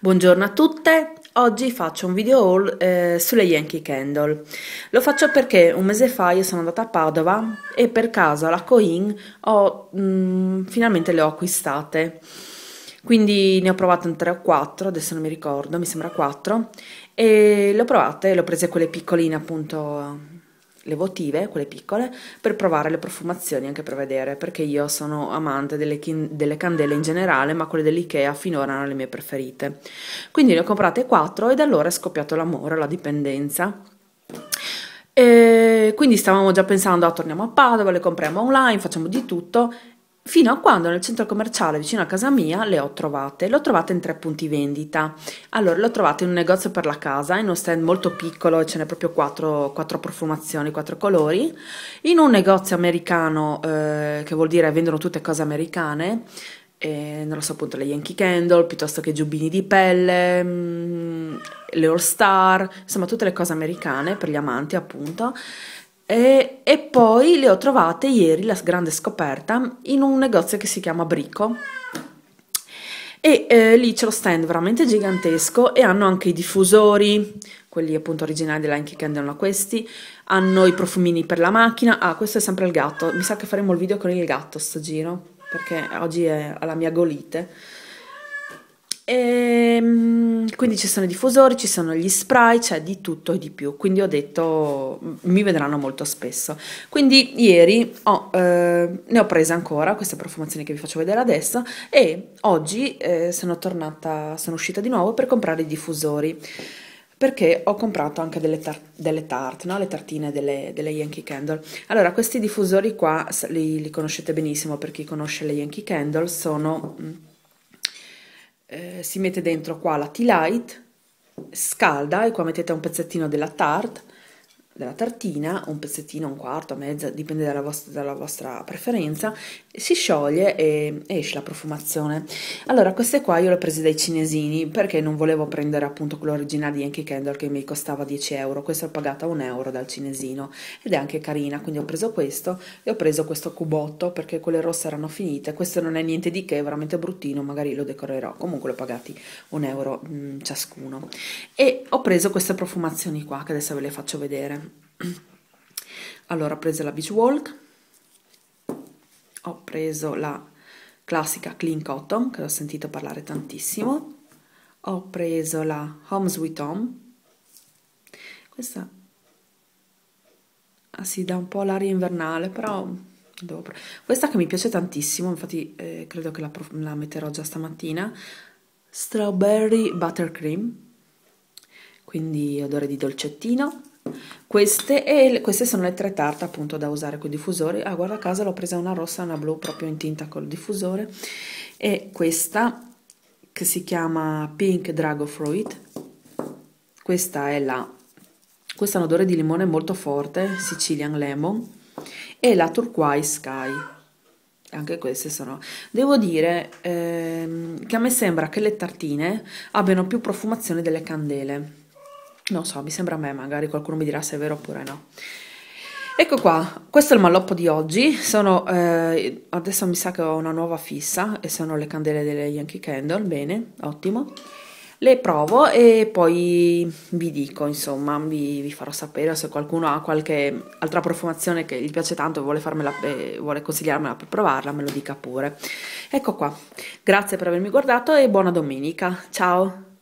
Buongiorno a tutte, oggi faccio un video haul eh, sulle Yankee Candle. Lo faccio perché un mese fa io sono andata a Padova e per caso alla Coin ho, mh, mm, finalmente le ho acquistate. Quindi ne ho provate 3 o 4, adesso non mi ricordo, mi sembra 4, e le ho provate, le ho prese quelle piccoline appunto le votive, quelle piccole, per provare le profumazioni anche per vedere, perché io sono amante delle, delle candele in generale, ma quelle dell'IKEA finora erano le mie preferite. Quindi ne ho comprate 4 e da allora è scoppiato l'amore, la dipendenza. E quindi stavamo già pensando, ah, torniamo a Padova, le compriamo online, facciamo di tutto Fino a quando nel centro commerciale vicino a casa mia le ho trovate. L'ho trovata in tre punti vendita. Allora, le ho trovate in un negozio per la casa, in uno stand molto piccolo, ce n'è proprio quattro, quattro profumazioni, quattro colori. In un negozio americano, eh, che vuol dire vendono tutte cose americane, eh, non lo so appunto le Yankee Candle, piuttosto che giubbini di pelle, mh, mm, le All Star, insomma tutte le cose americane per gli amanti appunto. E, e, poi le ho trovate ieri, la grande scoperta, in un negozio che si chiama Brico. E eh, lì c'è lo stand veramente gigantesco e hanno anche i diffusori, quelli appunto originali della Yankee Candle, questi, hanno i profumini per la macchina, ah questo è sempre il gatto, mi sa che faremo il video con il gatto sto giro, perché oggi è alla mia golite. E quindi ci sono i diffusori, ci sono gli spray, c'è di tutto e di più, quindi ho detto mi vedranno molto spesso. Quindi ieri ho, eh, ne ho presa ancora queste profumazioni che vi faccio vedere adesso e oggi eh, sono tornata, sono uscita di nuovo per comprare i diffusori perché ho comprato anche delle, tar delle tart, no? le tartine delle, delle, Yankee Candle. Allora, questi diffusori qua li, li conoscete benissimo per chi conosce le Yankee Candle, sono mm, eh, si mette dentro qua la tea light, scalda e qua mettete un pezzettino della tart della tartina, un pezzettino, un quarto, mezza, dipende dalla vostra, dalla vostra preferenza, si scioglie e, esce la profumazione. Allora, queste qua io le ho prese dai cinesini perché non volevo prendere appunto quello originale di Yankee Candle che mi costava 10 euro, questa ho pagata 1 euro dal cinesino ed è anche carina, quindi ho preso questo e ho preso questo cubotto perché quelle rosse erano finite, questo non è niente di che, è veramente bruttino, magari lo decorerò, comunque l'ho pagati 1 euro mh, mm, ciascuno. E ho preso queste profumazioni qua che adesso ve le faccio vedere allora ho preso la Beach Walk ho preso la classica Clean Cotton che ho sentito parlare tantissimo ho preso la Home Sweet Home questa ah, si sì, dà un po' l'aria invernale però dopo. questa che mi piace tantissimo infatti eh, credo che la, la metterò già stamattina Strawberry Buttercream quindi odore di dolcettino queste, e, queste, sono le tre tarte appunto da usare con i diffusori. Ah, guarda caso l'ho presa una rossa e una blu proprio in tinta col diffusore. E questa che si chiama Pink Drago Fruit. Questa è la... Questa ha un odore di limone molto forte, Sicilian Lemon. E la Turquoise Sky. Anche queste sono... Devo dire ehm, che a me sembra che le tartine abbiano più profumazione delle candele non so, mi sembra a me, magari qualcuno mi dirà se è vero oppure no. Ecco qua, questo è il malloppo di oggi, sono, eh, adesso mi sa che ho una nuova fissa e sono le candele delle Yankee Candle, bene, ottimo. Le provo e poi vi dico, insomma, vi, vi farò sapere se qualcuno ha qualche altra profumazione che gli piace tanto e vuole, farmela, eh, vuole consigliarmela per provarla, me lo dica pure. Ecco qua, grazie per avermi guardato e buona domenica, ciao!